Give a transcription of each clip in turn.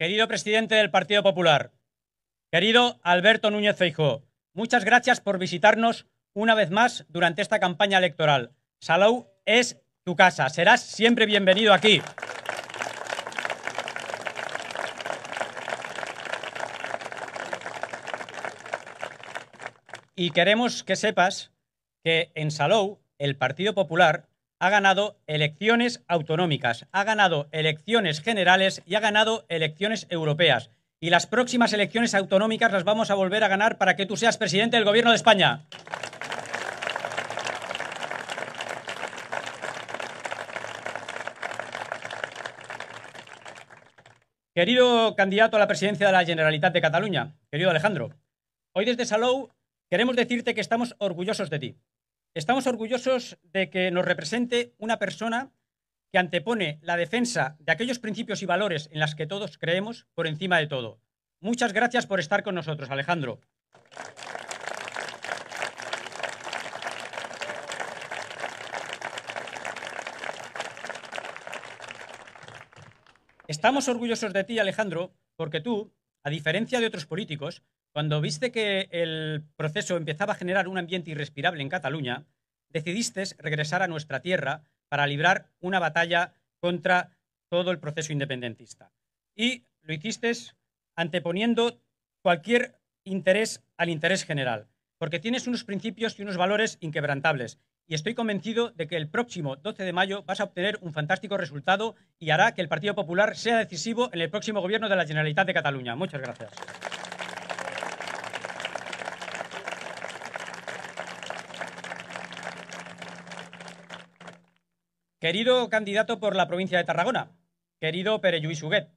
Querido presidente del Partido Popular, querido Alberto Núñez Feijóo, muchas gracias por visitarnos una vez más durante esta campaña electoral. Salou es tu casa, serás siempre bienvenido aquí. Y queremos que sepas que en Salou el Partido Popular ha ganado elecciones autonómicas, ha ganado elecciones generales y ha ganado elecciones europeas. Y las próximas elecciones autonómicas las vamos a volver a ganar para que tú seas presidente del Gobierno de España. Querido candidato a la presidencia de la Generalitat de Cataluña, querido Alejandro, hoy desde Salou queremos decirte que estamos orgullosos de ti. Estamos orgullosos de que nos represente una persona que antepone la defensa de aquellos principios y valores en las que todos creemos por encima de todo. Muchas gracias por estar con nosotros, Alejandro. Estamos orgullosos de ti, Alejandro, porque tú, a diferencia de otros políticos, cuando viste que el proceso empezaba a generar un ambiente irrespirable en Cataluña, decidiste regresar a nuestra tierra para librar una batalla contra todo el proceso independentista. Y lo hiciste anteponiendo cualquier interés al interés general, porque tienes unos principios y unos valores inquebrantables. Y estoy convencido de que el próximo 12 de mayo vas a obtener un fantástico resultado y hará que el Partido Popular sea decisivo en el próximo gobierno de la Generalitat de Cataluña. Muchas gracias. Querido candidato por la provincia de Tarragona, querido Pere Huguet,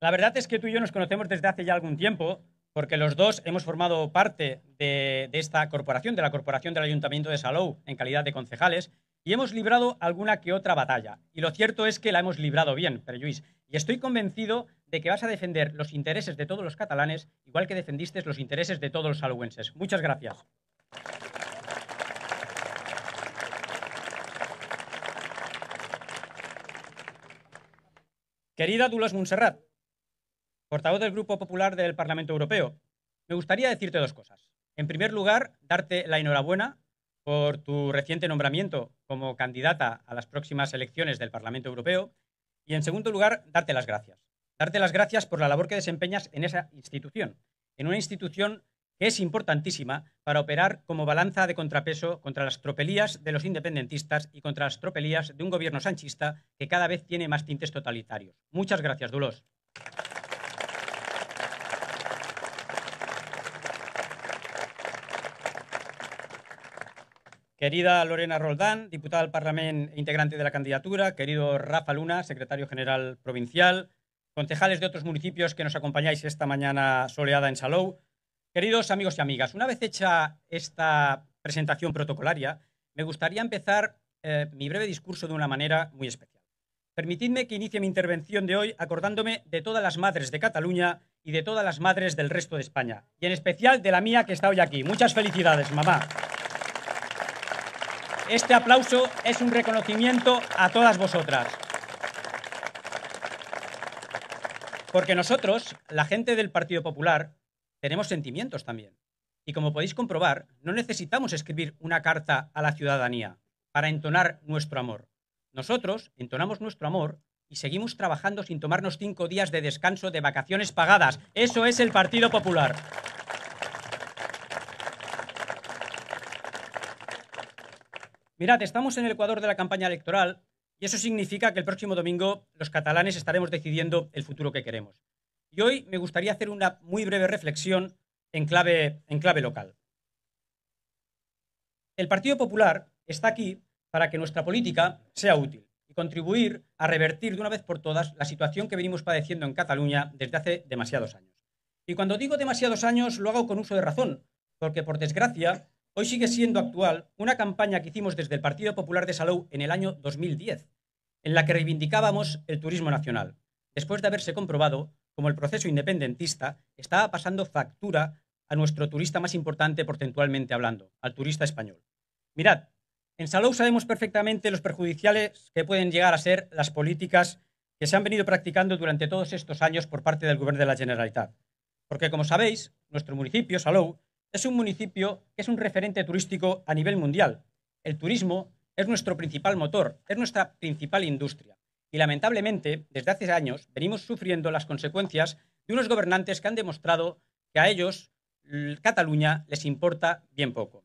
la verdad es que tú y yo nos conocemos desde hace ya algún tiempo, porque los dos hemos formado parte de, esta corporación, de la corporación del Ayuntamiento de Salou, en calidad de concejales, y hemos librado alguna que otra batalla. Y lo cierto es que la hemos librado bien, Pere y estoy convencido de que vas a defender los intereses de todos los catalanes, igual que defendiste los intereses de todos los salouenses. Muchas gracias. Querida Dulos Montserrat, portavoz del Grupo Popular del Parlamento Europeo, me gustaría decirte dos cosas. En primer lugar, darte la enhorabuena por tu reciente nombramiento como candidata a las próximas elecciones del Parlamento Europeo. Y en segundo lugar, darte las gracias. Darte las gracias por la labor que desempeñas en esa institución, en una institución es importantísima para operar como balanza de contrapeso contra las tropelías de los independentistas y contra las tropelías de un gobierno sanchista que cada vez tiene más tintes totalitarios. Muchas gracias, Dulos. Querida Lorena Roldán, diputada del Parlamento e integrante de la candidatura, querido Rafa Luna, secretario general provincial, concejales de otros municipios que nos acompañáis esta mañana soleada en Salou, Queridos amigos y amigas, una vez hecha esta presentación protocolaria, me gustaría empezar eh, mi breve discurso de una manera muy especial. Permitidme que inicie mi intervención de hoy acordándome de todas las madres de Cataluña y de todas las madres del resto de España, y en especial de la mía que está hoy aquí. Muchas felicidades, mamá. Este aplauso es un reconocimiento a todas vosotras. Porque nosotros, la gente del Partido Popular, tenemos sentimientos también. Y como podéis comprobar, no necesitamos escribir una carta a la ciudadanía para entonar nuestro amor. Nosotros entonamos nuestro amor y seguimos trabajando sin tomarnos cinco días de descanso de vacaciones pagadas. Eso es el Partido Popular. Mirad, estamos en el Ecuador de la campaña electoral y eso significa que el próximo domingo los catalanes estaremos decidiendo el futuro que queremos. Y hoy me gustaría hacer una muy breve reflexión en clave, local. El Partido Popular está aquí para que nuestra política sea útil y contribuir a revertir de una vez por todas la situación que venimos padeciendo en Cataluña desde hace demasiados años. Y cuando digo demasiados años lo hago con uso de razón, porque por desgracia hoy sigue siendo actual una campaña que hicimos desde el Partido Popular de Salou en el año 2010, en la que reivindicábamos el turismo nacional, después de haberse comprobado como el proceso independentista estaba pasando factura a nuestro turista más importante porcentualmente hablando, al turista español. Mirad, en Salou sabemos perfectamente los perjudiciales que pueden llegar a ser las políticas que se han venido practicando durante todos estos años por parte del Gobierno de la Generalitat. Porque, como sabéis, nuestro municipio, Salou, es un municipio que es un referente turístico a nivel mundial. El turismo es nuestro principal motor, es nuestra principal industria y lamentablemente, desde hace años, venimos sufriendo las consecuencias de unos gobernantes que han demostrado que a ellos Cataluña les importa bien poco.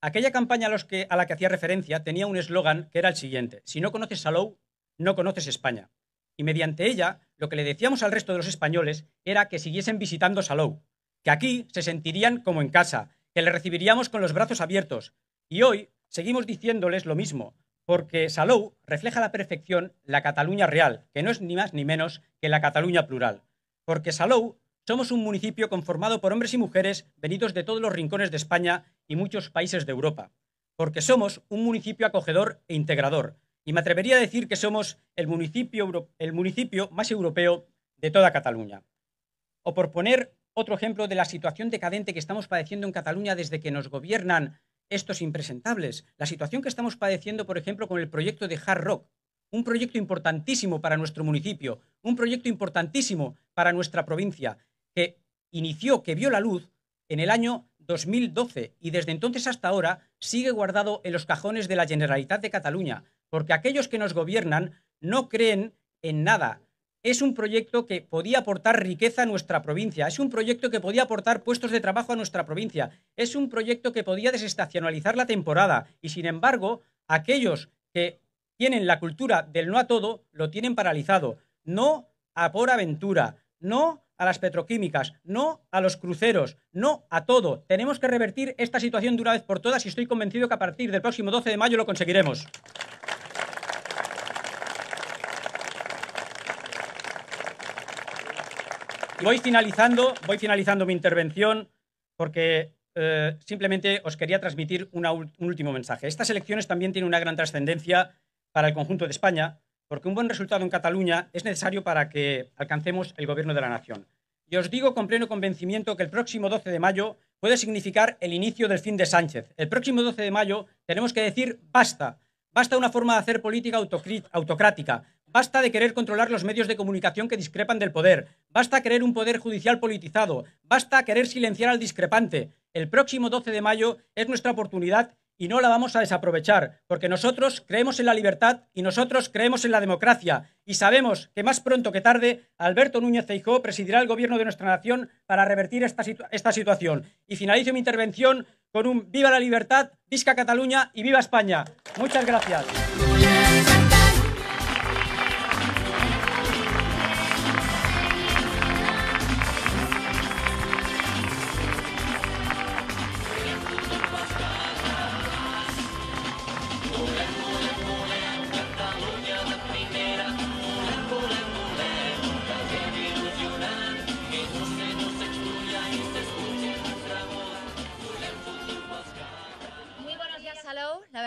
Aquella campaña a, los que, a la que hacía referencia tenía un eslogan que era el siguiente, si no conoces Salou, no conoces España. Y mediante ella, lo que le decíamos al resto de los españoles era que siguiesen visitando Salou, que aquí se sentirían como en casa, que le recibiríamos con los brazos abiertos. Y hoy seguimos diciéndoles lo mismo, porque Salou refleja a la perfección la Cataluña real, que no es ni más ni menos que la Cataluña plural. Porque Salou somos un municipio conformado por hombres y mujeres venidos de todos los rincones de España y muchos países de Europa. Porque somos un municipio acogedor e integrador. Y me atrevería a decir que somos el municipio, el municipio más europeo de toda Cataluña. O por poner otro ejemplo de la situación decadente que estamos padeciendo en Cataluña desde que nos gobiernan estos impresentables. La situación que estamos padeciendo, por ejemplo, con el proyecto de Hard Rock, un proyecto importantísimo para nuestro municipio, un proyecto importantísimo para nuestra provincia, que inició, que vio la luz en el año 2012 y desde entonces hasta ahora sigue guardado en los cajones de la Generalitat de Cataluña, porque aquellos que nos gobiernan no creen en nada, es un proyecto que podía aportar riqueza a nuestra provincia, es un proyecto que podía aportar puestos de trabajo a nuestra provincia, es un proyecto que podía desestacionalizar la temporada y sin embargo aquellos que tienen la cultura del no a todo lo tienen paralizado. No a por aventura, no a las petroquímicas, no a los cruceros, no a todo. Tenemos que revertir esta situación de una vez por todas y estoy convencido que a partir del próximo 12 de mayo lo conseguiremos. voy finalizando, mi intervención porque eh, simplemente os quería transmitir un último mensaje. Estas elecciones también tienen una gran trascendencia para el conjunto de España, porque un buen resultado en Cataluña es necesario para que alcancemos el gobierno de la nación. Y os digo con pleno convencimiento que el próximo 12 de mayo puede significar el inicio del fin de Sánchez. El próximo 12 de mayo tenemos que decir basta. Basta una forma de hacer política autocrática. Basta de querer controlar los medios de comunicación que discrepan del poder. Basta querer un poder judicial politizado, basta querer silenciar al discrepante. El próximo 12 de mayo es nuestra oportunidad y no la vamos a desaprovechar, porque nosotros creemos en la libertad y nosotros creemos en la democracia. Y sabemos que más pronto que tarde, Alberto Núñez Feijóo presidirá el gobierno de nuestra nación para revertir esta, esta situación. Y finalizo mi intervención con un viva la libertad, visca Cataluña y viva España. Muchas gracias.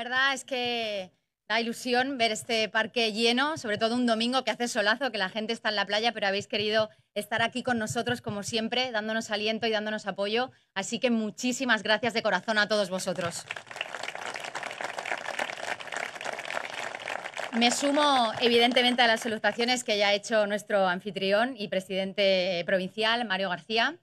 verdad es que da ilusión ver este parque lleno, sobre todo un domingo que hace solazo, que la gente está en la playa, pero habéis querido estar aquí con nosotros como siempre, dándonos aliento y dándonos apoyo. Así que muchísimas gracias de corazón a todos vosotros. Me sumo evidentemente a las salutaciones que ya ha hecho nuestro anfitrión y presidente provincial, Mario García.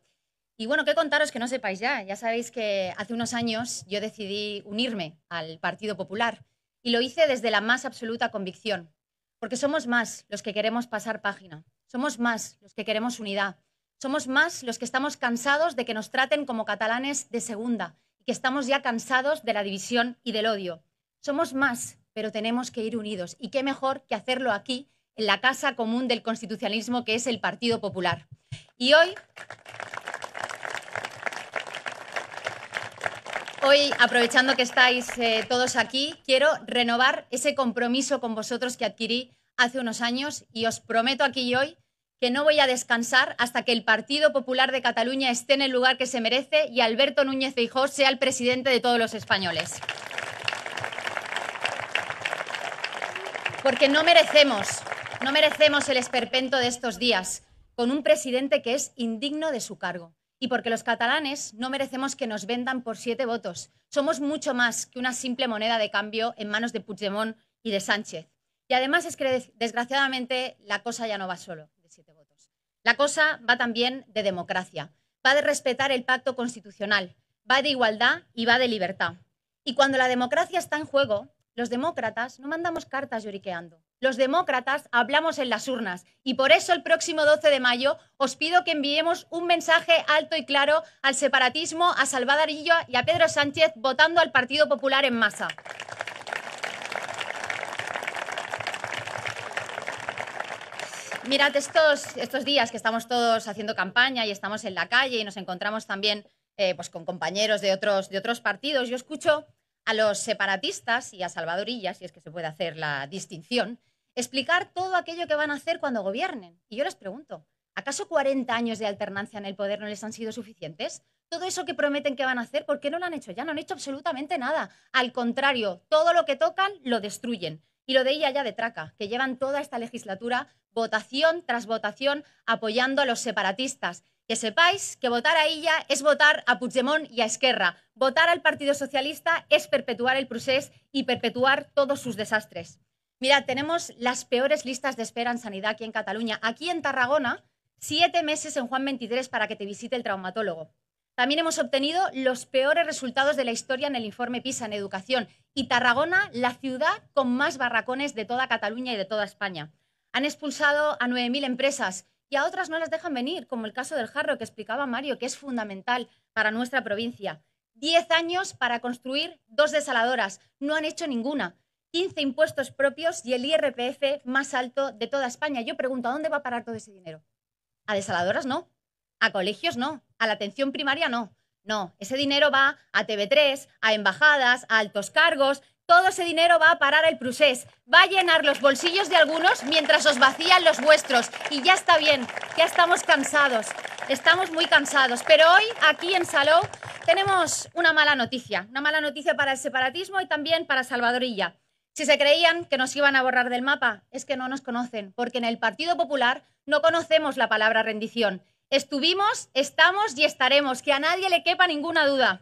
Y bueno, ¿qué contaros que no sepáis ya? Ya sabéis que hace unos años yo decidí unirme al Partido Popular y lo hice desde la más absoluta convicción, porque somos más los que queremos pasar página, somos más los que queremos unidad, somos más los que estamos cansados de que nos traten como catalanes de segunda y que estamos ya cansados de la división y del odio. Somos más, pero tenemos que ir unidos y qué mejor que hacerlo aquí, en la casa común del constitucionalismo que es el Partido Popular. Y hoy Hoy, aprovechando que estáis eh, todos aquí, quiero renovar ese compromiso con vosotros que adquirí hace unos años y os prometo aquí y hoy que no voy a descansar hasta que el Partido Popular de Cataluña esté en el lugar que se merece y Alberto Núñez Feijóo sea el presidente de todos los españoles. Porque no merecemos, no merecemos el esperpento de estos días con un presidente que es indigno de su cargo y porque los catalanes no merecemos que nos vendan por siete votos. Somos mucho más que una simple moneda de cambio en manos de Puigdemont y de Sánchez. Y además es que, desgraciadamente, la cosa ya no va solo de siete votos. La cosa va también de democracia, va de respetar el pacto constitucional, va de igualdad y va de libertad. Y cuando la democracia está en juego, los demócratas no mandamos cartas lloriqueando, los demócratas hablamos en las urnas y por eso el próximo 12 de mayo os pido que enviemos un mensaje alto y claro al separatismo, a Salvador y a Pedro Sánchez votando al Partido Popular en masa. Mirad, estos, estos días que estamos todos haciendo campaña y estamos en la calle y nos encontramos también eh, pues con compañeros de otros, de otros partidos, yo escucho a los separatistas y a Salvadorillas, si es que se puede hacer la distinción, explicar todo aquello que van a hacer cuando gobiernen. Y yo les pregunto, ¿acaso 40 años de alternancia en el poder no les han sido suficientes? Todo eso que prometen que van a hacer, ¿por qué no lo han hecho ya? No han hecho absolutamente nada. Al contrario, todo lo que tocan lo destruyen. Y lo de ella ya de traca, que llevan toda esta legislatura votación tras votación apoyando a los separatistas. Que sepáis que votar a ella es votar a Puigdemont y a Esquerra. Votar al Partido Socialista es perpetuar el procés y perpetuar todos sus desastres. Mira, tenemos las peores listas de espera en sanidad aquí en Cataluña. Aquí en Tarragona, siete meses en Juan 23 para que te visite el traumatólogo. También hemos obtenido los peores resultados de la historia en el informe PISA en educación. Y Tarragona, la ciudad con más barracones de toda Cataluña y de toda España. Han expulsado a 9.000 empresas y a otras no las dejan venir, como el caso del jarro que explicaba Mario, que es fundamental para nuestra provincia. Diez años para construir dos desaladoras. No han hecho ninguna. 15 impuestos propios y el IRPF más alto de toda España. Yo pregunto, ¿a dónde va a parar todo ese dinero? A desaladoras no, a colegios no, a la atención primaria no. No, ese dinero va a TV3, a embajadas, a altos cargos. Todo ese dinero va a parar al Prusés, va a llenar los bolsillos de algunos mientras os vacían los vuestros. Y ya está bien, ya estamos cansados, estamos muy cansados. Pero hoy, aquí en Salou, tenemos una mala noticia. Una mala noticia para el separatismo y también para Salvadorilla. Si se creían que nos iban a borrar del mapa, es que no nos conocen, porque en el Partido Popular no conocemos la palabra rendición. Estuvimos, estamos y estaremos, que a nadie le quepa ninguna duda.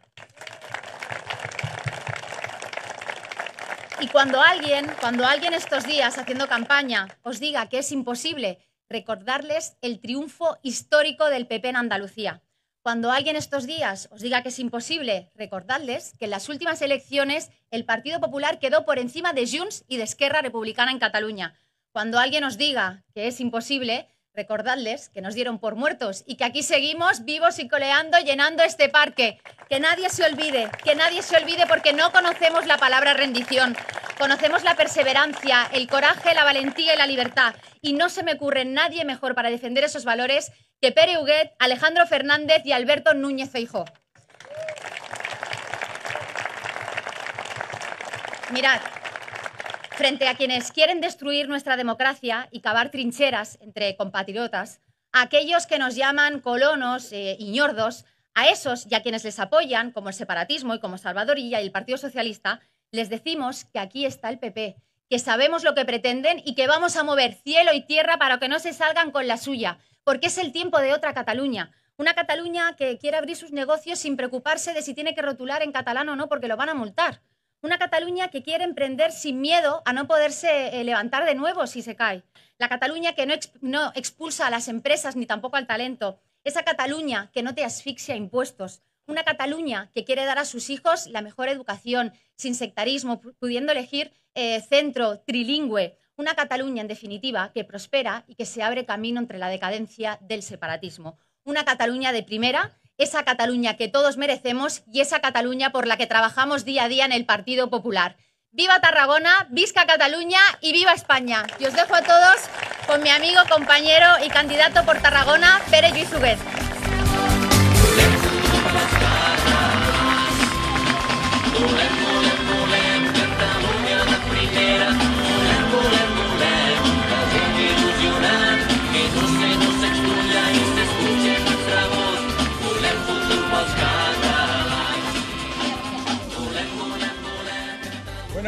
Y cuando alguien, cuando alguien estos días haciendo campaña os diga que es imposible, recordarles el triunfo histórico del PP en Andalucía. Cuando alguien estos días os diga que es imposible, recordadles que en las últimas elecciones el Partido Popular quedó por encima de Junts y de Esquerra Republicana en Cataluña. Cuando alguien os diga que es imposible, Recordadles que nos dieron por muertos y que aquí seguimos vivos y coleando, llenando este parque. Que nadie se olvide, que nadie se olvide porque no conocemos la palabra rendición. Conocemos la perseverancia, el coraje, la valentía y la libertad. Y no se me ocurre nadie mejor para defender esos valores que Pere Huguet, Alejandro Fernández y Alberto Núñez Feijóo. Mirad, frente a quienes quieren destruir nuestra democracia y cavar trincheras entre compatriotas, a aquellos que nos llaman colonos y eh, ñordos, a esos y a quienes les apoyan, como el separatismo y como Salvador y el Partido Socialista, les decimos que aquí está el PP, que sabemos lo que pretenden y que vamos a mover cielo y tierra para que no se salgan con la suya, porque es el tiempo de otra Cataluña. Una Cataluña que quiere abrir sus negocios sin preocuparse de si tiene que rotular en catalán o no, porque lo van a multar. Una Cataluña que quiere emprender sin miedo a no poderse eh, levantar de nuevo si se cae. La Cataluña que no, expulsa a las empresas ni tampoco al talento. Esa Cataluña que no te asfixia impuestos. Una Cataluña que quiere dar a sus hijos la mejor educación, sin sectarismo, pudiendo elegir eh, centro trilingüe. Una Cataluña, en definitiva, que prospera y que se abre camino entre la decadencia del separatismo. Una Cataluña de primera esa Cataluña que todos merecemos y esa Cataluña por la que trabajamos día a día en el Partido Popular. Viva Tarragona, Visca Cataluña y viva España. Y os dejo a todos con mi amigo, compañero y candidato por Tarragona, Pere Luis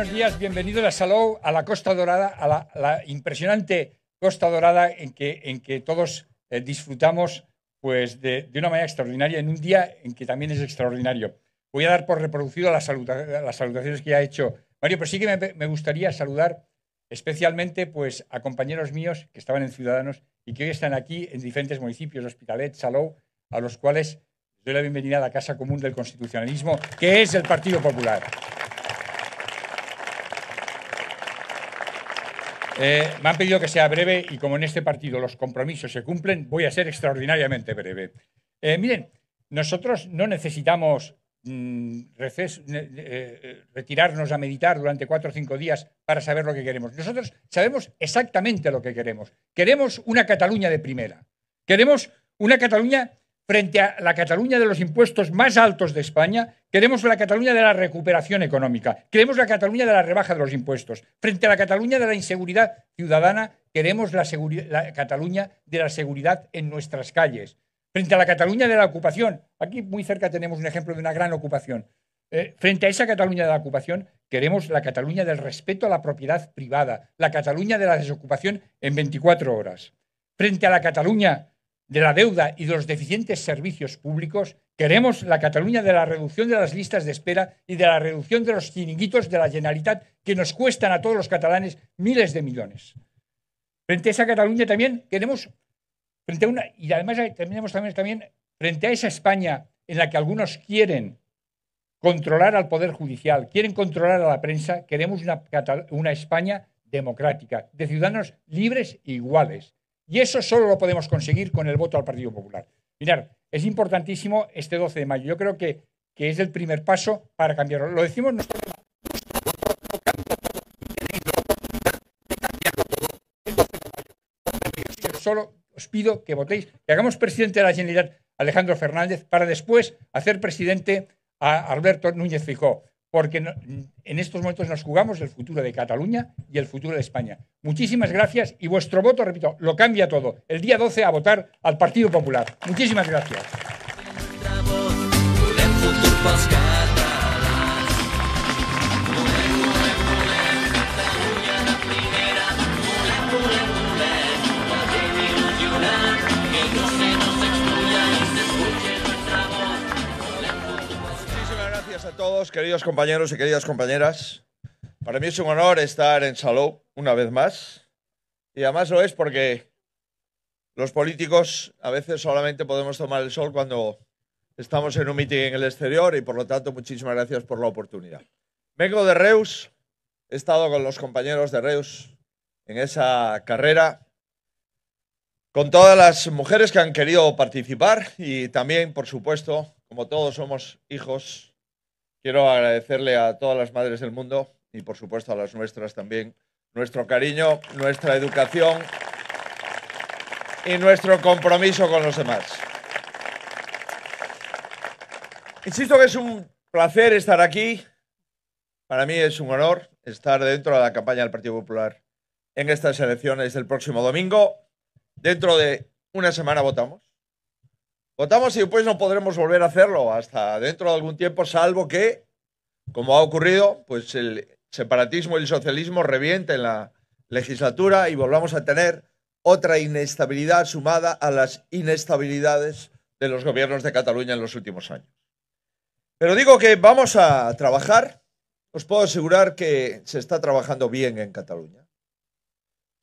buenos días, bienvenidos a Salou, a la Costa Dorada, a la, impresionante Costa Dorada en que, en que todos eh, disfrutamos pues, de, una manera extraordinaria, en un día en que también es extraordinario. Voy a dar por reproducido las, las salutaciones que ha hecho Mario, pero sí que me, gustaría saludar especialmente pues, a compañeros míos que estaban en Ciudadanos y que hoy están aquí en diferentes municipios, Hospitalet, Salou, a los cuales doy la bienvenida a la Casa Común del Constitucionalismo, que es el Partido Popular. Eh, me han pedido que sea breve y como en este partido los compromisos se cumplen, voy a ser extraordinariamente breve. Eh, miren, nosotros no necesitamos mm, eh, retirarnos a meditar durante cuatro o cinco días para saber lo que queremos. Nosotros sabemos exactamente lo que queremos. Queremos una Cataluña de primera. Queremos una Cataluña frente a la Cataluña de los impuestos más altos de España, queremos la Cataluña de la recuperación económica, queremos la Cataluña de la rebaja de los impuestos, frente a la Cataluña de la inseguridad ciudadana, queremos la, Cataluña de la seguridad en nuestras calles, frente a la Cataluña de la ocupación, aquí muy cerca tenemos un ejemplo de una gran ocupación, eh, frente a esa Cataluña de la ocupación, queremos la Cataluña del respeto a la propiedad privada, la Cataluña de la desocupación en 24 horas. Frente a la Cataluña de la deuda y de los deficientes servicios públicos, queremos la Cataluña de la reducción de las listas de espera y de la reducción de los chiringuitos de la Generalitat que nos cuestan a todos los catalanes miles de millones. Frente a esa Cataluña también queremos, frente a una, y además terminamos también, también frente a esa España en la que algunos quieren controlar al Poder Judicial, quieren controlar a la prensa, queremos una, una España democrática, de ciudadanos libres e iguales, y eso solo lo podemos conseguir con el voto al Partido Popular. Mirad, es importantísimo este 12 de mayo. Yo creo que, que es el primer paso para cambiarlo. Lo decimos nosotros. Solo os pido que votéis, que hagamos presidente de la Generalidad Alejandro Fernández para después hacer presidente a Alberto Núñez Fijó porque en estos momentos nos jugamos el futuro de Cataluña y el futuro de España. Muchísimas gracias y vuestro voto, repito, lo cambia todo. El día 12 a votar al Partido Popular. Muchísimas gracias. todos, queridos compañeros y queridas compañeras. Para mí es un honor estar en Salou una vez más. Y además lo es porque los políticos a veces solamente podemos tomar el sol cuando estamos en un mitin en el exterior y por lo tanto muchísimas gracias por la oportunidad. Vengo de Reus, he estado con los compañeros de Reus en esa carrera, con todas las mujeres que han querido participar y también, por supuesto, como todos somos hijos Quiero agradecerle a todas las madres del mundo y por supuesto a las nuestras también nuestro cariño, nuestra educación y nuestro compromiso con los demás. Insisto que es un placer estar aquí. Para mí es un honor estar dentro de la campaña del Partido Popular en estas elecciones del próximo domingo. Dentro de una semana votamos. Votamos y después no podremos volver a hacerlo hasta dentro de algún tiempo, salvo que, como ha ocurrido, pues el separatismo y el socialismo revienten la legislatura y volvamos a tener otra inestabilidad sumada a las inestabilidades de los gobiernos de Cataluña en los últimos años. Pero digo que vamos a trabajar. Os puedo asegurar que se está trabajando bien en Cataluña.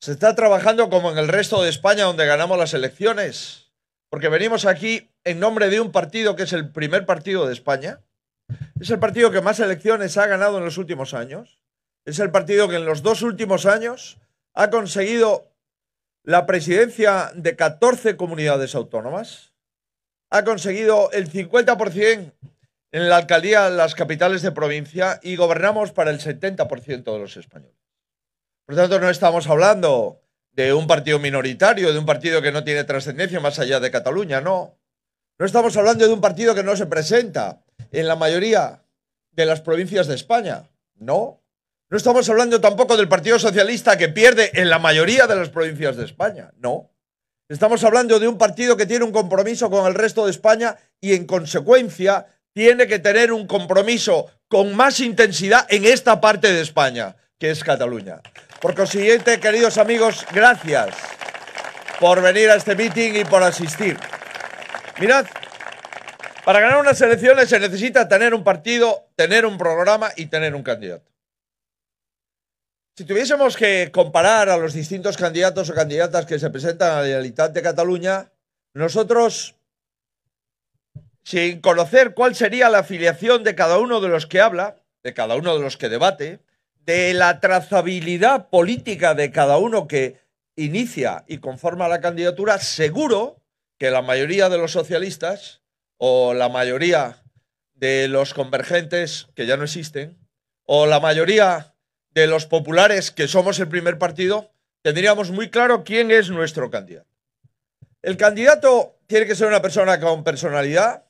Se está trabajando como en el resto de España donde ganamos las elecciones. Porque venimos aquí en nombre de un partido que es el primer partido de España. Es el partido que más elecciones ha ganado en los últimos años. Es el partido que en los dos últimos años ha conseguido la presidencia de 14 comunidades autónomas. Ha conseguido el 50% en la alcaldía, en las capitales de provincia y gobernamos para el 70% de los españoles. Por tanto, no estamos hablando de un partido minoritario, de un partido que no tiene trascendencia más allá de Cataluña, no. No estamos hablando de un partido que no se presenta en la mayoría de las provincias de España. No. No estamos hablando tampoco del Partido Socialista que pierde en la mayoría de las provincias de España. No. Estamos hablando de un partido que tiene un compromiso con el resto de España y en consecuencia tiene que tener un compromiso con más intensidad en esta parte de España, que es Cataluña. Por consiguiente, queridos amigos, gracias por venir a este meeting y por asistir. Mirad, para ganar unas elecciones se necesita tener un partido, tener un programa y tener un candidato. Si tuviésemos que comparar a los distintos candidatos o candidatas que se presentan a la de Cataluña, nosotros, sin conocer cuál sería la afiliación de cada uno de los que habla, de cada uno de los que debate, de la trazabilidad política de cada uno que inicia y conforma la candidatura, seguro que la mayoría de los socialistas o la mayoría de los convergentes, que ya no existen, o la mayoría de los populares, que somos el primer partido, tendríamos muy claro quién es nuestro candidato. El candidato tiene que ser una persona con personalidad,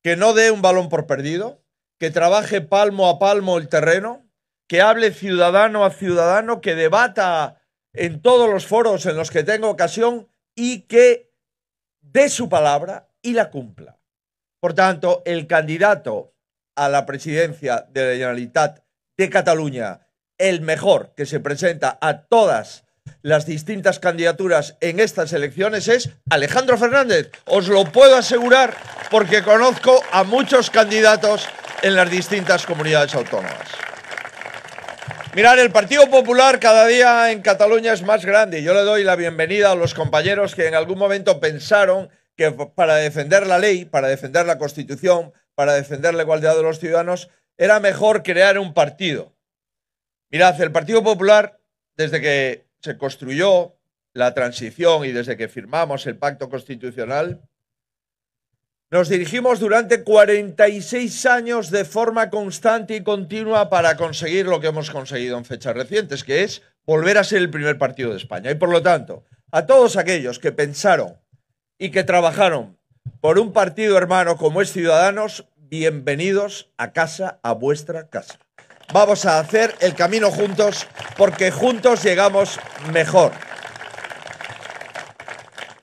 que no dé un balón por perdido, que trabaje palmo a palmo el terreno, que hable ciudadano a ciudadano, que debata en todos los foros en los que tenga ocasión y que de su palabra y la cumpla. Por tanto, el candidato a la presidencia de la Generalitat de Cataluña, el mejor que se presenta a todas las distintas candidaturas en estas elecciones es Alejandro Fernández. Os lo puedo asegurar porque conozco a muchos candidatos en las distintas comunidades autónomas. Mirar, el Partido Popular cada día en Cataluña es más grande. Yo le doy la bienvenida a los compañeros que en algún momento pensaron que para defender la ley, para defender la Constitución, para defender la igualdad de los ciudadanos, era mejor crear un partido. Mirad, el Partido Popular, desde que se construyó la transición y desde que firmamos el pacto constitucional, nos dirigimos durante 46 años de forma constante y continua para conseguir lo que hemos conseguido en fechas recientes, que es volver a ser el primer partido de España. Y por lo tanto, a todos aquellos que pensaron y que trabajaron por un partido hermano como es Ciudadanos, bienvenidos a casa, a vuestra casa. Vamos a hacer el camino juntos porque juntos llegamos mejor.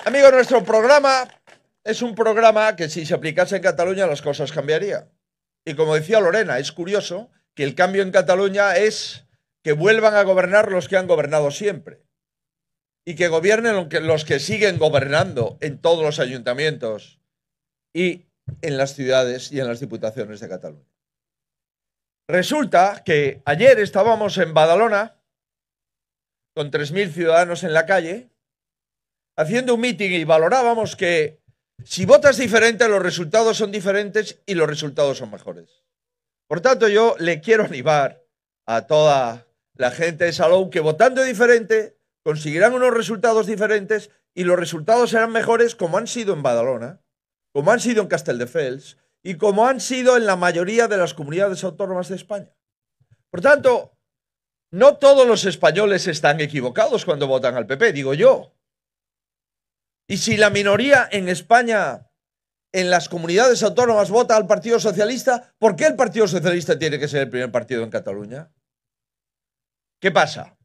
Amigos, nuestro programa es un programa que si se aplicase en Cataluña las cosas cambiarían. Y como decía Lorena, es curioso que el cambio en Cataluña es que vuelvan a gobernar los que han gobernado siempre y que gobiernen los que siguen gobernando en todos los ayuntamientos y en las ciudades y en las diputaciones de Cataluña. Resulta que ayer estábamos en Badalona con 3.000 ciudadanos en la calle haciendo un mitin y valorábamos que si votas diferente, los resultados son diferentes y los resultados son mejores. Por tanto, yo le quiero animar a toda la gente de Salón que votando diferente conseguirán unos resultados diferentes y los resultados serán mejores como han sido en Badalona, como han sido en Casteldefels y como han sido en la mayoría de las comunidades autónomas de España. Por tanto, no todos los españoles están equivocados cuando votan al PP, digo yo. Y si la minoría en España, en las comunidades autónomas, vota al Partido Socialista, ¿por qué el Partido Socialista tiene que ser el primer partido en Cataluña? ¿Qué pasa?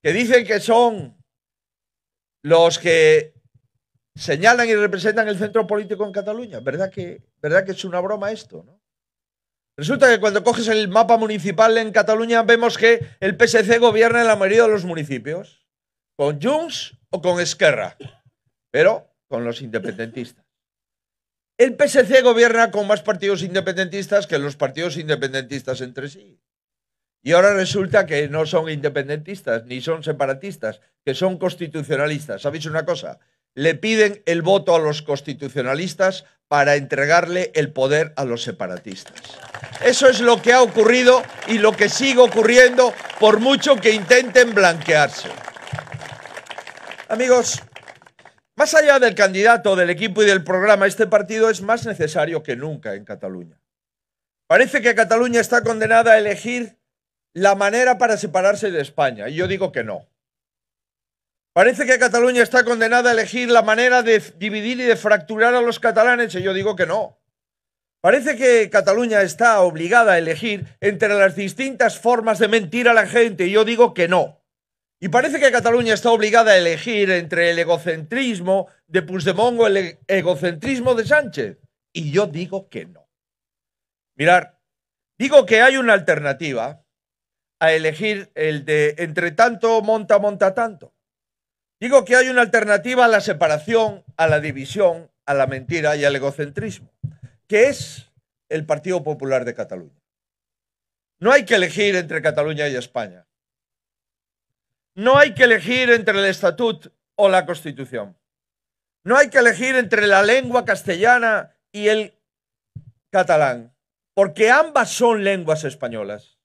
Que dicen que son los que señalan y representan el centro político en Cataluña. ¿Verdad que, verdad que es una broma esto? Resulta que cuando coges el mapa municipal en Cataluña vemos que el PSC gobierna en la mayoría de los municipios, con Junts o con Esquerra pero con los independentistas. El PSC gobierna con más partidos independentistas que los partidos independentistas entre sí. Y ahora resulta que no son independentistas ni son separatistas, que son constitucionalistas. ¿Sabéis una cosa? Le piden el voto a los constitucionalistas para entregarle el poder a los separatistas. Eso es lo que ha ocurrido y lo que sigue ocurriendo por mucho que intenten blanquearse. Amigos, más allá del candidato, del equipo y del programa, este partido es más necesario que nunca en Cataluña. Parece que Cataluña está condenada a elegir la manera para separarse de España, y yo digo que no. Parece que Cataluña está condenada a elegir la manera de dividir y de fracturar a los catalanes, y yo digo que no. Parece que Cataluña está obligada a elegir entre las distintas formas de mentir a la gente, y yo digo que no. Y parece que Cataluña está obligada a elegir entre el egocentrismo de Puigdemont o el e-, egocentrismo de Sánchez. Y yo digo que no. Mirar, digo que hay una alternativa a elegir el de entre tanto monta, monta tanto. Digo que hay una alternativa a la separación, a la división, a la mentira y al egocentrismo, que es el Partido Popular de Cataluña. No hay que elegir entre Cataluña y España. No hay que elegir entre el estatut o la constitución. No hay que elegir entre la lengua castellana y el catalán, porque ambas son lenguas españolas.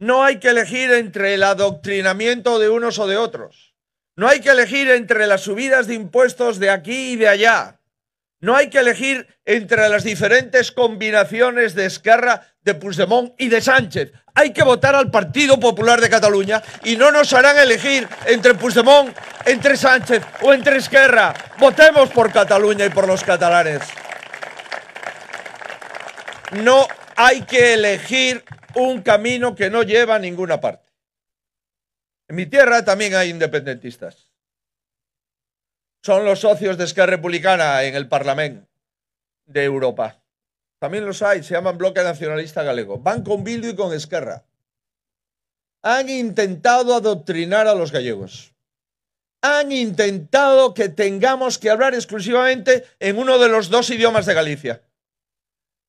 No hay que elegir entre el adoctrinamiento de unos o de otros. No hay que elegir entre las subidas de impuestos de aquí y de allá. No hay que elegir entre las diferentes combinaciones de Esquerra, de Puigdemont y de Sánchez. Hay que votar al Partido Popular de Cataluña y no nos harán elegir entre Puigdemont, entre Sánchez o entre Esquerra. Votemos por Cataluña y por los catalanes. No hay que elegir un camino que no lleva a ninguna parte. En mi tierra también hay independentistas son los socios de Esquerra Republicana en el Parlamento de Europa. También los hay, se llaman Bloque Nacionalista Galego. Van con Bildu y con Esquerra. Han intentado adoctrinar a los gallegos. Han intentado que tengamos que hablar exclusivamente en uno de los dos idiomas de Galicia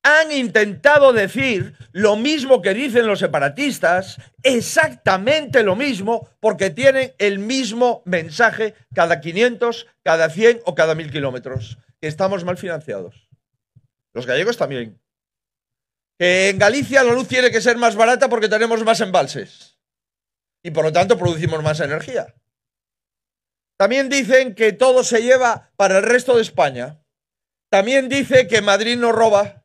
han intentado decir lo mismo que dicen los separatistas, exactamente lo mismo, porque tienen el mismo mensaje cada 500, cada 100 o cada 1000 kilómetros, que estamos mal financiados. Los gallegos también. Que en Galicia la luz tiene que ser más barata porque tenemos más embalses y por lo tanto producimos más energía. También dicen que todo se lleva para el resto de España. También dice que Madrid nos roba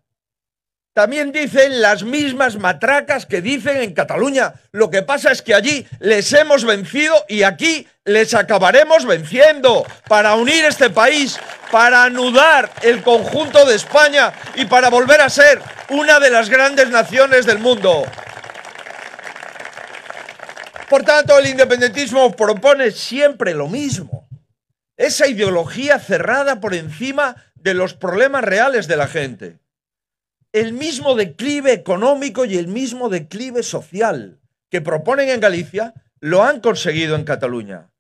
también dicen las mismas matracas que dicen en Cataluña. Lo que pasa es que allí les hemos vencido y aquí les acabaremos venciendo para unir este país, para anudar el conjunto de España y para volver a ser una de las grandes naciones del mundo. Por tanto, el independentismo propone siempre lo mismo. Esa ideología cerrada por encima de los problemas reales de la gente el mismo declive económico y el mismo declive social que proponen en Galicia, lo han conseguido en Cataluña.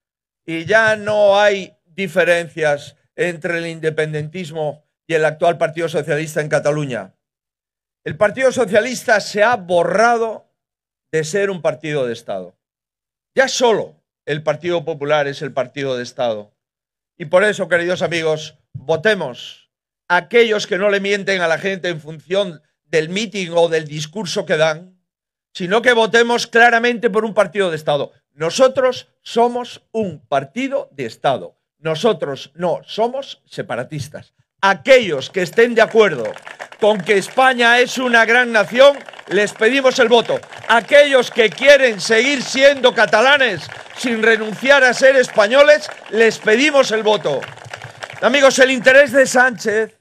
Y ya no hay diferencias entre el independentismo y el actual Partido Socialista en Cataluña. El Partido Socialista se ha borrado de ser un partido de Estado. Ya solo el Partido Popular es el partido de Estado. Y por eso, queridos amigos, votemos aquellos que no le mienten a la gente en función del mitin o del discurso que dan, sino que votemos claramente por un partido de Estado. Nosotros somos un partido de Estado. Nosotros no somos separatistas. Aquellos que estén de acuerdo con que España es una gran nación, les pedimos el voto. Aquellos que quieren seguir siendo catalanes sin renunciar a ser españoles, les pedimos el voto. Amigos, el interés de Sánchez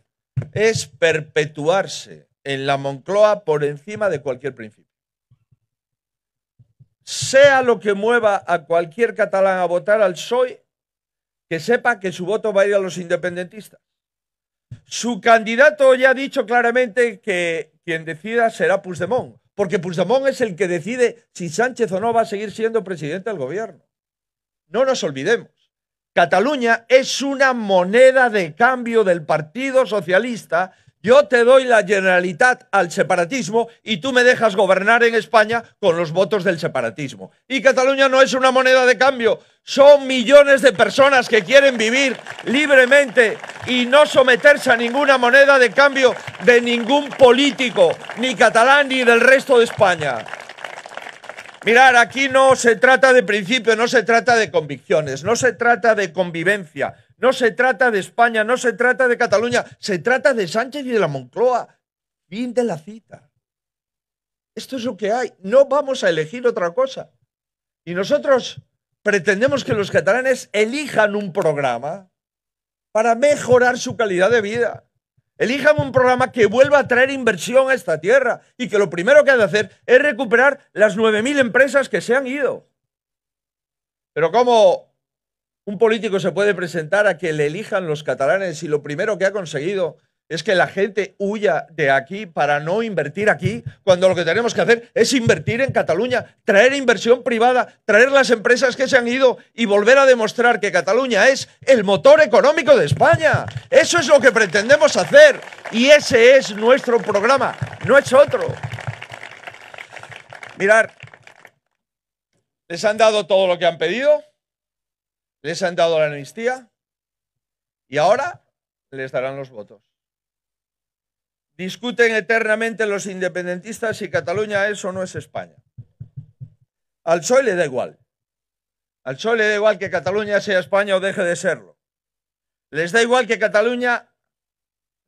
es perpetuarse en la Moncloa por encima de cualquier principio. Sea lo que mueva a cualquier catalán a votar al PSOE, que sepa que su voto va a ir a los independentistas. Su candidato ya ha dicho claramente que quien decida será Puigdemont, porque Puigdemont es el que decide si Sánchez o no va a seguir siendo presidente del gobierno. No nos olvidemos. Cataluña es una moneda de cambio del Partido Socialista. Yo te doy la generalitat al separatismo y tú me dejas gobernar en España con los votos del separatismo. Y Cataluña no es una moneda de cambio. Son millones de personas que quieren vivir libremente y no someterse a ninguna moneda de cambio de ningún político, ni catalán ni del resto de España. Mirar, aquí no se trata de principio, no se trata de convicciones, no se trata de convivencia, no se trata de España, no se trata de Cataluña, se trata de Sánchez y de la Moncloa. Fin de la cita. Esto es lo que hay. No vamos a elegir otra cosa. Y nosotros pretendemos que los catalanes elijan un programa para mejorar su calidad de vida. Elijan un programa que vuelva a traer inversión a esta tierra y que lo primero que ha de hacer es recuperar las 9.000 empresas que se han ido. Pero ¿cómo un político se puede presentar a que le elijan los catalanes y lo primero que ha conseguido es que la gente huya de aquí para no invertir aquí, cuando lo que tenemos que hacer es invertir en Cataluña, traer inversión privada, traer las empresas que se han ido y volver a demostrar que Cataluña es el motor económico de España. Eso es lo que pretendemos hacer y ese es nuestro programa, no es otro. Mirar, les han dado todo lo que han pedido, les han dado la amnistía y ahora les darán los votos. Discuten eternamente los independentistas si Cataluña es o no es España. Al PSOE le da igual. Al PSOE le da igual que Cataluña sea España o deje de serlo. Les da igual que Cataluña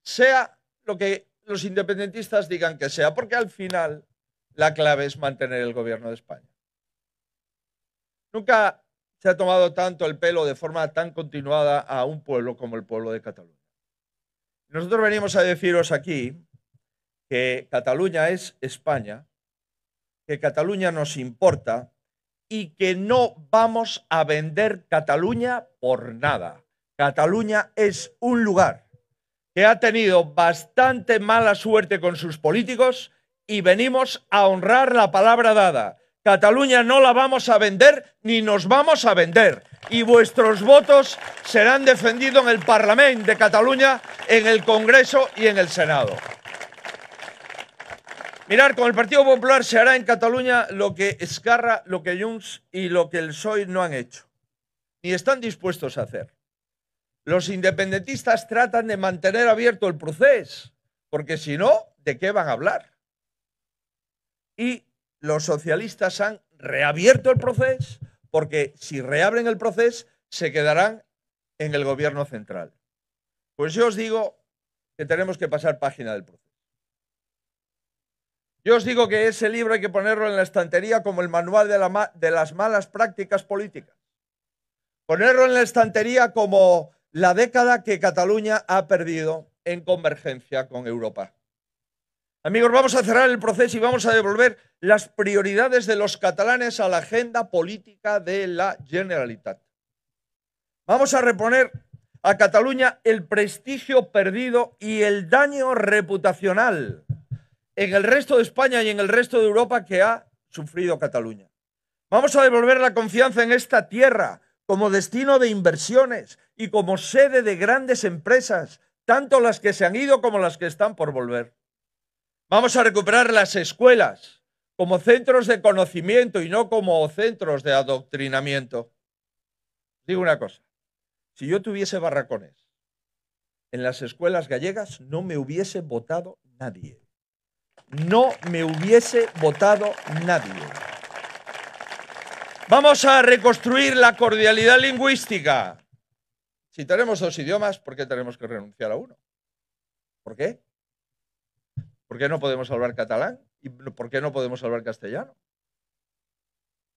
sea lo que los independentistas digan que sea, porque al final la clave es mantener el gobierno de España. Nunca se ha tomado tanto el pelo de forma tan continuada a un pueblo como el pueblo de Cataluña. Nosotros venimos a deciros aquí que Cataluña es España, que Cataluña nos importa y que no vamos a vender Cataluña por nada. Cataluña es un lugar que ha tenido bastante mala suerte con sus políticos y venimos a honrar la palabra dada. Cataluña no la vamos a vender ni nos vamos a vender. Y vuestros votos serán defendidos en el Parlamento de Cataluña, en el Congreso y en el Senado. Mirar, con el Partido Popular se hará en Cataluña lo que Escarra, lo que Junts y lo que el PSOE no han hecho, ni están dispuestos a hacer. Los independentistas tratan de mantener abierto el proceso, porque si no, ¿de qué van a hablar? Y los socialistas han reabierto el proceso porque si reabren el proceso se quedarán en el gobierno central. Pues yo os digo que tenemos que pasar página del proceso. Yo os digo que ese libro hay que ponerlo en la estantería como el manual de, de las malas prácticas políticas. Ponerlo en la estantería como la década que Cataluña ha perdido en convergencia con Europa. Amigos, vamos a cerrar el proceso y vamos a devolver las prioridades de los catalanes a la agenda política de la Generalitat. Vamos a reponer a Cataluña el prestigio perdido y el daño reputacional en el resto de España y en el resto de Europa que ha sufrido Cataluña. Vamos a devolver la confianza en esta tierra como destino de inversiones y como sede de grandes empresas, tanto las que se han ido como las que están por volver. Vamos a recuperar las escuelas como centros de conocimiento y no como centros de adoctrinamiento. Digo una cosa, si yo tuviese barracones en las escuelas gallegas, no me hubiese votado nadie. No me hubiese votado nadie. Vamos a reconstruir la cordialidad lingüística. Si tenemos dos idiomas, ¿por qué tenemos que renunciar a uno? ¿Por qué? ¿Por qué no podemos hablar catalán? ¿Y por qué no podemos hablar castellano?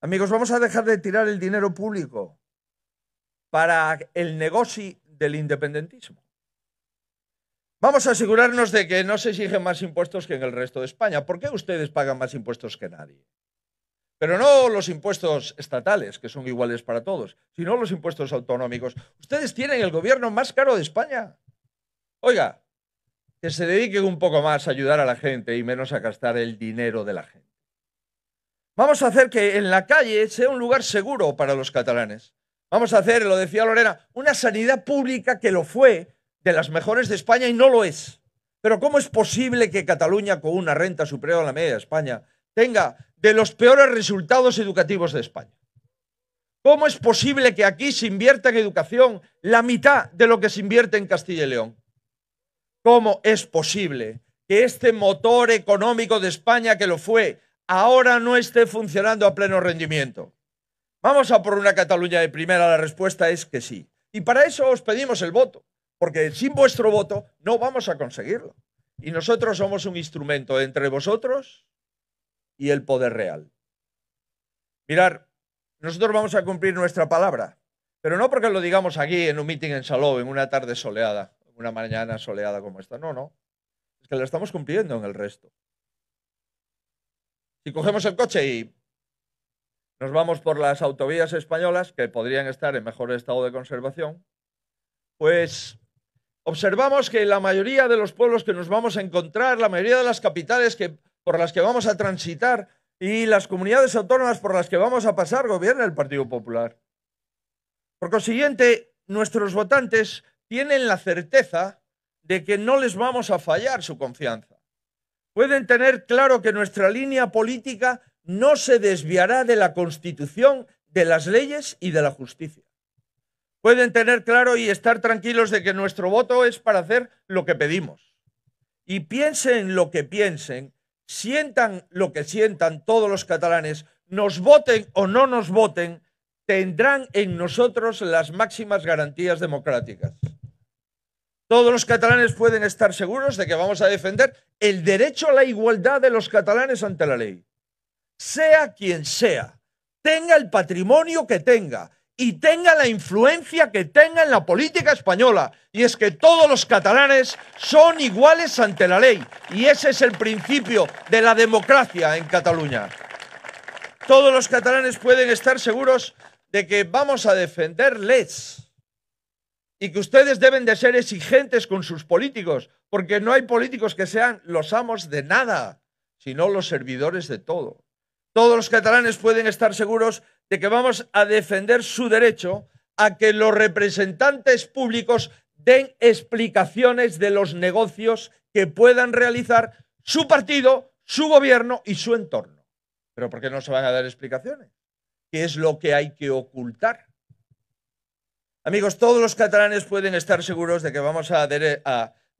Amigos, vamos a dejar de tirar el dinero público para el negocio del independentismo. Vamos a asegurarnos de que no se exigen más impuestos que en el resto de España. ¿Por qué ustedes pagan más impuestos que nadie? Pero no los impuestos estatales, que son iguales para todos, sino los impuestos autonómicos. Ustedes tienen el gobierno más caro de España. Oiga, que se dediquen un poco más a ayudar a la gente y menos a gastar el dinero de la gente. Vamos a hacer que en la calle sea un lugar seguro para los catalanes. Vamos a hacer, lo decía Lorena, una sanidad pública que lo fue de las mejores de España y no lo es. Pero ¿cómo es posible que Cataluña, con una renta superior a la media de España, tenga de los peores resultados educativos de España? ¿Cómo es posible que aquí se invierta en educación la mitad de lo que se invierte en Castilla y León? ¿Cómo es posible que este motor económico de España que lo fue ahora no esté funcionando a pleno rendimiento? ¿Vamos a por una Cataluña de primera? La respuesta es que sí. Y para eso os pedimos el voto, porque sin vuestro voto no vamos a conseguirlo. Y nosotros somos un instrumento entre vosotros y el poder real. Mirar, nosotros vamos a cumplir nuestra palabra, pero no porque lo digamos aquí en un meeting en Saló, en una tarde soleada una mañana soleada como esta. No, no. Es que la estamos cumpliendo en el resto. Si cogemos el coche y nos vamos por las autovías españolas, que podrían estar en mejor estado de conservación, pues observamos que la mayoría de los pueblos que nos vamos a encontrar, la mayoría de las capitales que, por las que vamos a transitar y las comunidades autónomas por las que vamos a pasar, gobierna el Partido Popular. Por consiguiente, nuestros votantes tienen la certeza de que no les vamos a fallar su confianza. Pueden tener claro que nuestra línea política no se desviará de la Constitución, de las leyes y de la justicia. Pueden tener claro y estar tranquilos de que nuestro voto es para hacer lo que pedimos. Y piensen lo que piensen, sientan lo que sientan todos los catalanes, nos voten o no nos voten, tendrán en nosotros las máximas garantías democráticas. Todos los catalanes pueden estar seguros de que vamos a defender el derecho a la igualdad de los catalanes ante la ley. Sea quien sea, tenga el patrimonio que tenga y tenga la influencia que tenga en la política española. Y es que todos los catalanes son iguales ante la ley. Y ese es el principio de la democracia en Cataluña. Todos los catalanes pueden estar seguros de que vamos a defender defenderles y que ustedes deben de ser exigentes con sus políticos, porque no hay políticos que sean los amos de nada, sino los servidores de todo. Todos los catalanes pueden estar seguros de que vamos a defender su derecho a que los representantes públicos den explicaciones de los negocios que puedan realizar su partido, su gobierno y su entorno. Pero ¿por qué no se van a dar explicaciones? ¿Qué es lo que hay que ocultar? Amigos, todos los catalanes pueden estar seguros de que vamos a,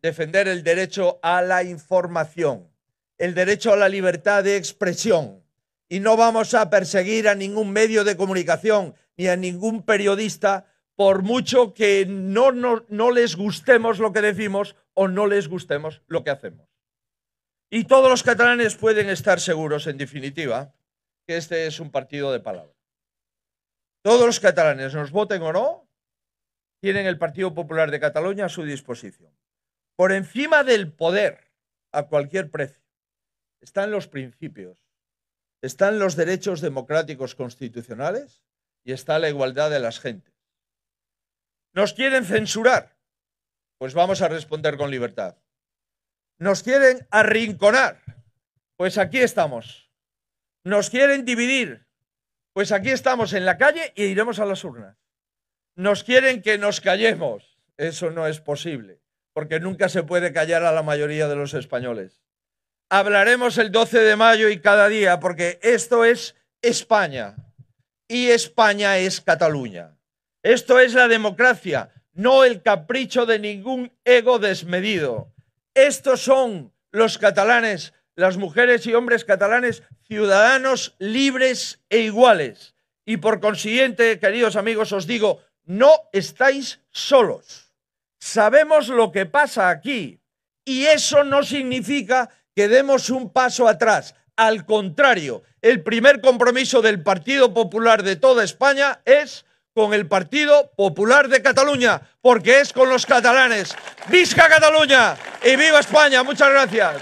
defender el derecho a la información, el derecho a la libertad de expresión. Y no vamos a perseguir a ningún medio de comunicación ni a ningún periodista por mucho que no, no, no les gustemos lo que decimos o no les gustemos lo que hacemos. Y todos los catalanes pueden estar seguros, en definitiva, que este es un partido de palabra. Todos los catalanes, nos voten o no, tienen el Partido Popular de Cataluña a su disposición. Por encima del poder, a cualquier precio, están los principios, están los derechos democráticos constitucionales y está la igualdad de las gentes. ¿Nos quieren censurar? Pues vamos a responder con libertad. ¿Nos quieren arrinconar? Pues aquí estamos. ¿Nos quieren dividir? Pues aquí estamos en la calle y iremos a las urnas. Nos quieren que nos callemos. Eso no es posible, porque nunca se puede callar a la mayoría de los españoles. Hablaremos el 12 de mayo y cada día, porque esto es España y España es Cataluña. Esto es la democracia, no el capricho de ningún ego desmedido. Estos son los catalanes, las mujeres y hombres catalanes, ciudadanos libres e iguales. Y por consiguiente, queridos amigos, os digo, no estáis solos. Sabemos lo que pasa aquí y eso no significa que demos un paso atrás. Al contrario, el primer compromiso del Partido Popular de toda España es con el Partido Popular de Cataluña, porque es con los catalanes. ¡Visca Cataluña! ¡Y viva España! Muchas gracias.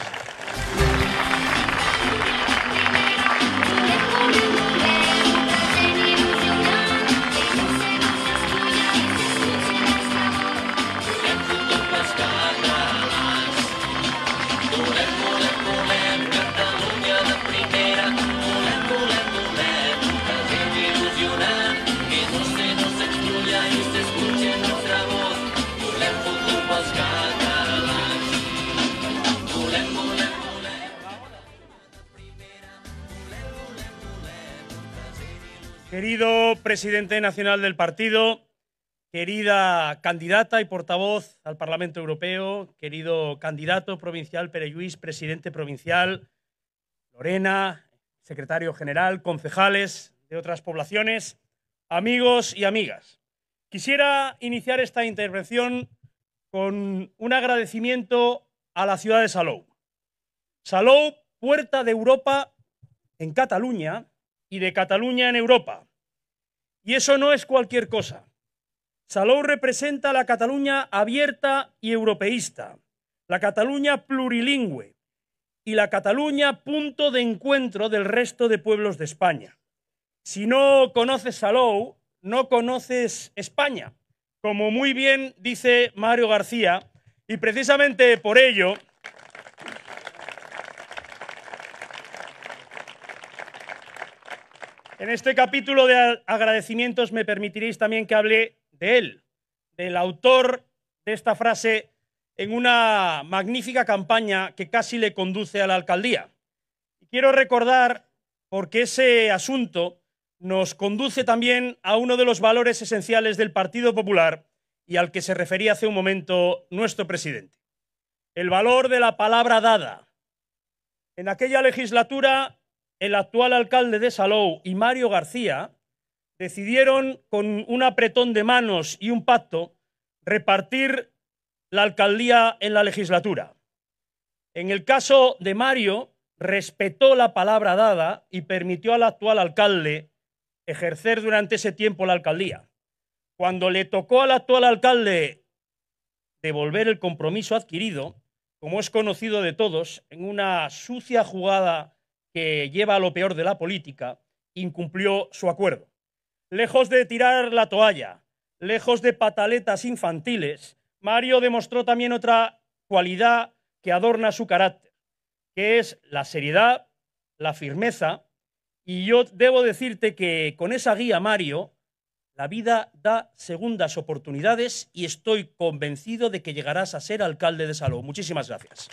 Querido presidente nacional del partido, querida candidata y portavoz al Parlamento Europeo, querido candidato provincial Pere presidente provincial, Lorena, secretario general, concejales de otras poblaciones, amigos y amigas. Quisiera iniciar esta intervención con un agradecimiento a la ciudad de Salou. Salou, puerta de Europa en Cataluña y de Cataluña en Europa, y eso no es cualquier cosa. Salou representa la Cataluña abierta y europeísta, la Cataluña plurilingüe y la Cataluña punto de encuentro del resto de pueblos de España. Si no conoces Salou, no conoces España, como muy bien dice Mario García, y precisamente por ello En este capítulo de agradecimientos me permitiréis también que hable de él, del autor de esta frase en una magnífica campaña que casi le conduce a la alcaldía. Y quiero recordar, porque ese asunto nos conduce también a uno de los valores esenciales del Partido Popular y al que se refería hace un momento nuestro presidente. El valor de la palabra dada. En aquella legislatura el actual alcalde de Salou y Mario García decidieron, con un apretón de manos y un pacto, repartir la alcaldía en la legislatura. En el caso de Mario, respetó la palabra dada y permitió al actual alcalde ejercer durante ese tiempo la alcaldía. Cuando le tocó al actual alcalde devolver el compromiso adquirido, como es conocido de todos, en una sucia jugada que lleva a lo peor de la política, incumplió su acuerdo. Lejos de tirar la toalla, lejos de pataletas infantiles, Mario demostró también otra cualidad que adorna su carácter, que es la seriedad, la firmeza, y yo debo decirte que con esa guía, Mario, la vida da segundas oportunidades y estoy convencido de que llegarás a ser alcalde de Salou. Muchísimas gracias.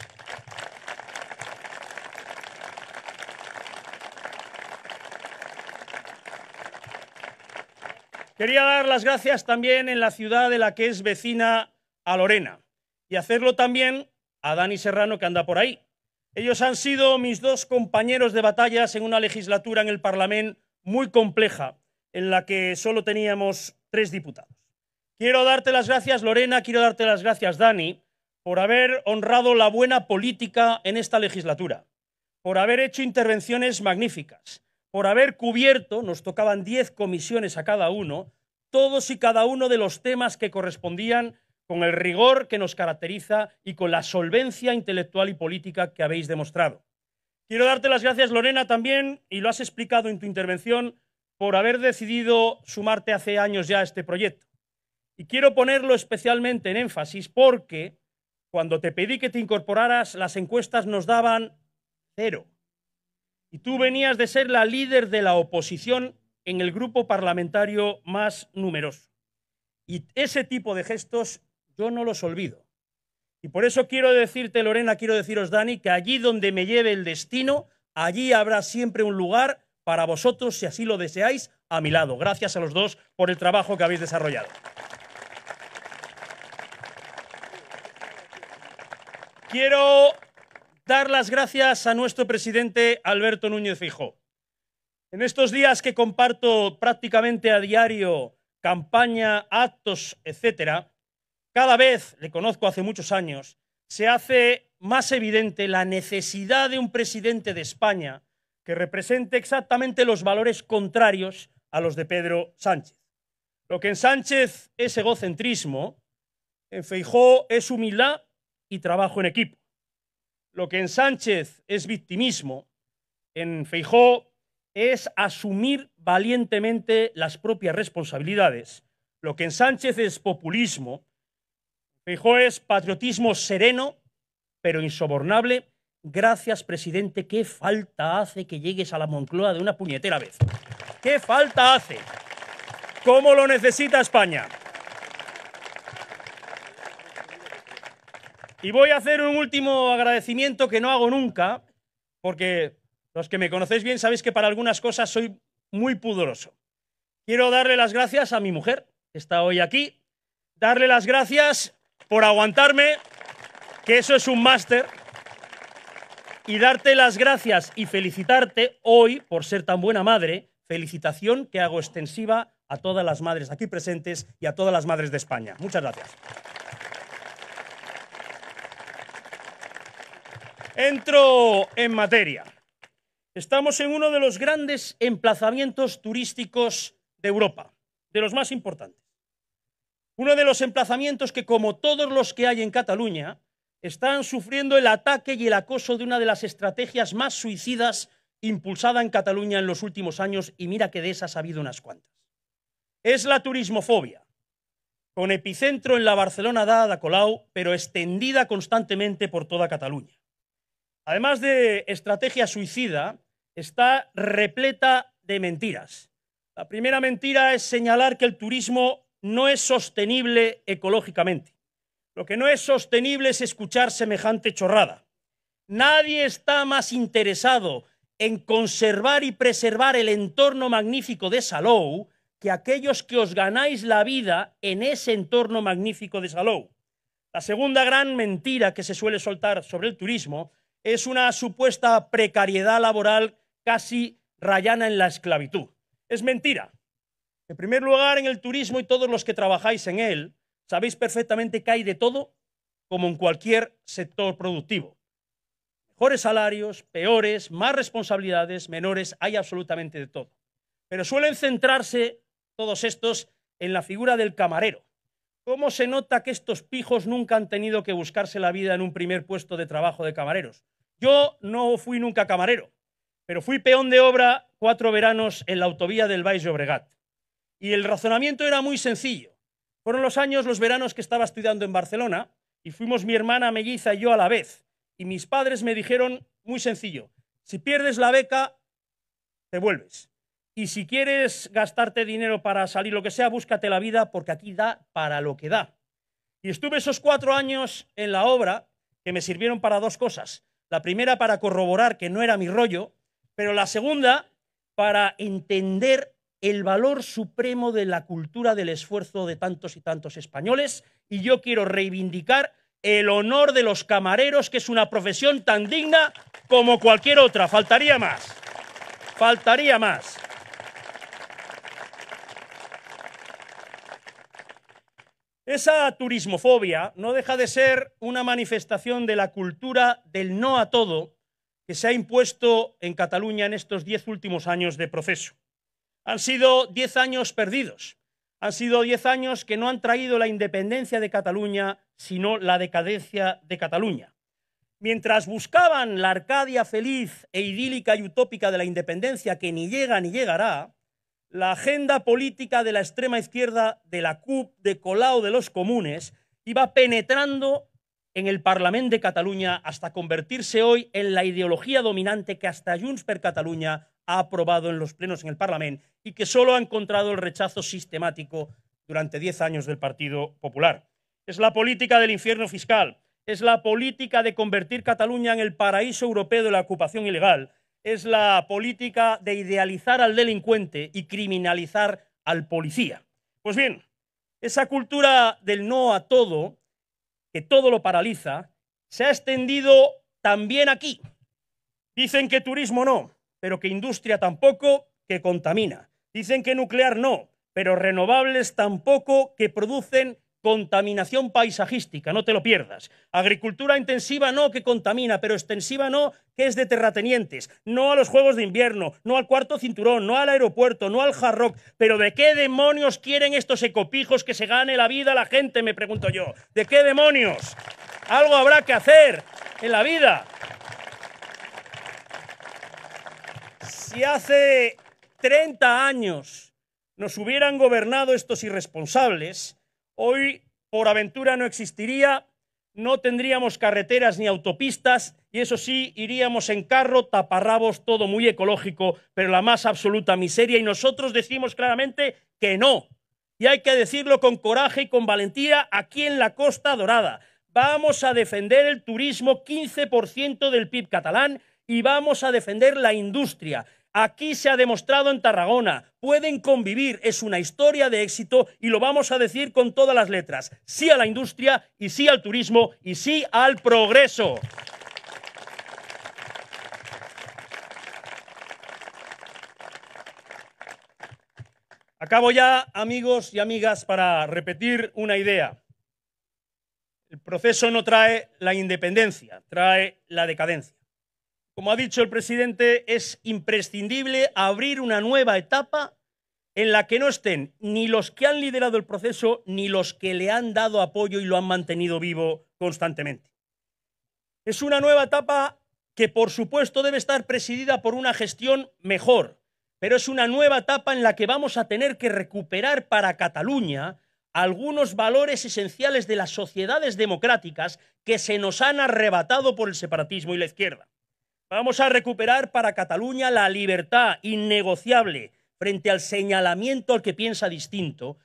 Quería dar las gracias también en la ciudad de la que es vecina a Lorena y hacerlo también a Dani Serrano que anda por ahí. Ellos han sido mis dos compañeros de batallas en una legislatura en el Parlamento muy compleja en la que solo teníamos tres diputados. Quiero darte las gracias Lorena, quiero darte las gracias Dani por haber honrado la buena política en esta legislatura, por haber hecho intervenciones magníficas por haber cubierto, nos tocaban 10 comisiones a cada uno, todos y cada uno de los temas que correspondían con el rigor que nos caracteriza y con la solvencia intelectual y política que habéis demostrado. Quiero darte las gracias, Lorena, también, y lo has explicado en tu intervención, por haber decidido sumarte hace años ya a este proyecto. Y quiero ponerlo especialmente en énfasis porque cuando te pedí que te incorporaras, las encuestas nos daban cero. Y tú venías de ser la líder de la oposición en el grupo parlamentario más numeroso. Y ese tipo de gestos yo no los olvido. Y por eso quiero decirte, Lorena, quiero deciros, Dani, que allí donde me lleve el destino, allí habrá siempre un lugar para vosotros, si así lo deseáis, a mi lado. Gracias a los dos por el trabajo que habéis desarrollado. Quiero dar las gracias a nuestro presidente Alberto Núñez Fijó. En estos días que comparto prácticamente a diario campaña, actos, etcétera, cada vez, le conozco hace muchos años, se hace más evidente la necesidad de un presidente de España que represente exactamente los valores contrarios a los de Pedro Sánchez. Lo que en Sánchez es egocentrismo, en Feijó es humildad y trabajo en equipo. Lo que en Sánchez es victimismo, en Feijó es asumir valientemente las propias responsabilidades. Lo que en Sánchez es populismo, Feijó es patriotismo sereno, pero insobornable. Gracias, presidente. ¿Qué falta hace que llegues a la Moncloa de una puñetera vez? ¿Qué falta hace? ¿Cómo lo necesita España? Y voy a hacer un último agradecimiento que no hago nunca, porque los que me conocéis bien sabéis que para algunas cosas soy muy pudoroso. Quiero darle las gracias a mi mujer, que está hoy aquí, darle las gracias por aguantarme, que eso es un máster, y darte las gracias y felicitarte hoy por ser tan buena madre, felicitación que hago extensiva a todas las madres aquí presentes y a todas las madres de España. Muchas gracias. Entro en materia. Estamos en uno de los grandes emplazamientos turísticos de Europa, de los más importantes. Uno de los emplazamientos que, como todos los que hay en Cataluña, están sufriendo el ataque y el acoso de una de las estrategias más suicidas impulsada en Cataluña en los últimos años, y mira que de esas ha habido unas cuantas. Es la turismofobia, con epicentro en la Barcelona dada a Colau, pero extendida constantemente por toda Cataluña además de estrategia suicida, está repleta de mentiras. La primera mentira es señalar que el turismo no es sostenible ecológicamente. Lo que no es sostenible es escuchar semejante chorrada. Nadie está más interesado en conservar y preservar el entorno magnífico de Salou que aquellos que os ganáis la vida en ese entorno magnífico de Salou. La segunda gran mentira que se suele soltar sobre el turismo es una supuesta precariedad laboral casi rayana en la esclavitud. Es mentira. En primer lugar, en el turismo y todos los que trabajáis en él, sabéis perfectamente que hay de todo, como en cualquier sector productivo. Mejores salarios, peores, más responsabilidades, menores, hay absolutamente de todo. Pero suelen centrarse todos estos en la figura del camarero. ¿Cómo se nota que estos pijos nunca han tenido que buscarse la vida en un primer puesto de trabajo de camareros? Yo no fui nunca camarero, pero fui peón de obra cuatro veranos en la autovía del Valle de Obregat. Y el razonamiento era muy sencillo. Fueron los años, los veranos que estaba estudiando en Barcelona y fuimos mi hermana melliza y yo a la vez. Y mis padres me dijeron, muy sencillo, si pierdes la beca, te vuelves. Y si quieres gastarte dinero para salir, lo que sea, búscate la vida porque aquí da para lo que da. Y estuve esos cuatro años en la obra que me sirvieron para dos cosas. La primera para corroborar que no era mi rollo, pero la segunda para entender el valor supremo de la cultura del esfuerzo de tantos y tantos españoles y yo quiero reivindicar el honor de los camareros, que es una profesión tan digna como cualquier otra. Faltaría más. Faltaría más. Esa turismofobia no deja de ser una manifestación de la cultura del no a todo que se ha impuesto en Cataluña en estos diez últimos años de proceso. Han sido diez años perdidos, han sido diez años que no han traído la independencia de Cataluña, sino la decadencia de Cataluña. Mientras buscaban la Arcadia feliz e idílica y utópica de la independencia que ni llega ni llegará, la agenda política de la extrema izquierda, de la CUP, de Colau, de los comunes, iba penetrando en el Parlamento de Cataluña hasta convertirse hoy en la ideología dominante que hasta Junts per Cataluña ha aprobado en los plenos en el Parlamento y que solo ha encontrado el rechazo sistemático durante 10 años del Partido Popular. Es la política del infierno fiscal, es la política de convertir Cataluña en el paraíso europeo de la ocupación ilegal, es la política de idealizar al delincuente y criminalizar al policía. Pues bien, esa cultura del no a todo, que todo lo paraliza, se ha extendido también aquí. Dicen que turismo no, pero que industria tampoco, que contamina. Dicen que nuclear no, pero renovables tampoco, que producen Contaminación paisajística, no te lo pierdas. Agricultura intensiva no, que contamina, pero extensiva no, que es de terratenientes. No a los Juegos de Invierno, no al cuarto cinturón, no al aeropuerto, no al hard rock. Pero ¿de qué demonios quieren estos ecopijos que se gane la vida la gente? Me pregunto yo. ¿De qué demonios? Algo habrá que hacer en la vida. Si hace 30 años nos hubieran gobernado estos irresponsables, hoy por aventura no existiría, no tendríamos carreteras ni autopistas y eso sí, iríamos en carro, taparrabos, todo muy ecológico, pero la más absoluta miseria y nosotros decimos claramente que no. Y hay que decirlo con coraje y con valentía aquí en la Costa Dorada. Vamos a defender el turismo 15% del PIB catalán y vamos a defender la industria. Aquí se ha demostrado en Tarragona. Pueden convivir. Es una historia de éxito y lo vamos a decir con todas las letras. Sí a la industria y sí al turismo y sí al progreso. Acabo ya, amigos y amigas, para repetir una idea. El proceso no trae la independencia, trae la decadencia. Como ha dicho el presidente, es imprescindible abrir una nueva etapa en la que no estén ni los que han liderado el proceso ni los que le han dado apoyo y lo han mantenido vivo constantemente. Es una nueva etapa que, por supuesto, debe estar presidida por una gestión mejor, pero es una nueva etapa en la que vamos a tener que recuperar para Cataluña algunos valores esenciales de las sociedades democráticas que se nos han arrebatado por el separatismo y la izquierda. Vamos a recuperar para Cataluña la libertad innegociable frente al señalamiento al que piensa distinto,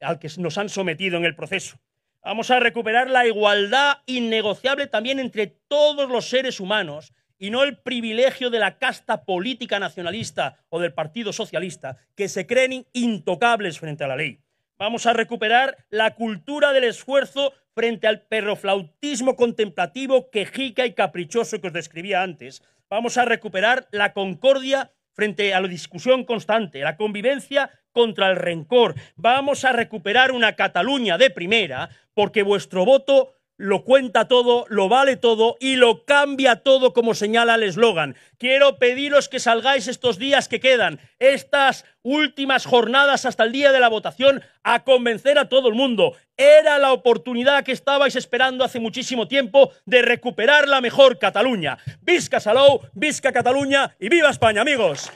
al que nos han sometido en el proceso. Vamos a recuperar la igualdad innegociable también entre todos los seres humanos y no el privilegio de la casta política nacionalista o del Partido Socialista, que se creen intocables frente a la ley. Vamos a recuperar la cultura del esfuerzo frente al perroflautismo contemplativo, quejica y caprichoso que os describía antes. Vamos a recuperar la concordia frente a la discusión constante, la convivencia contra el rencor. Vamos a recuperar una Cataluña de primera, porque vuestro voto lo cuenta todo, lo vale todo y lo cambia todo como señala el eslogan. Quiero pediros que salgáis estos días que quedan, estas últimas jornadas hasta el día de la votación, a convencer a todo el mundo. Era la oportunidad que estabais esperando hace muchísimo tiempo de recuperar la mejor Cataluña. Visca Salou, Visca Cataluña y viva España, amigos.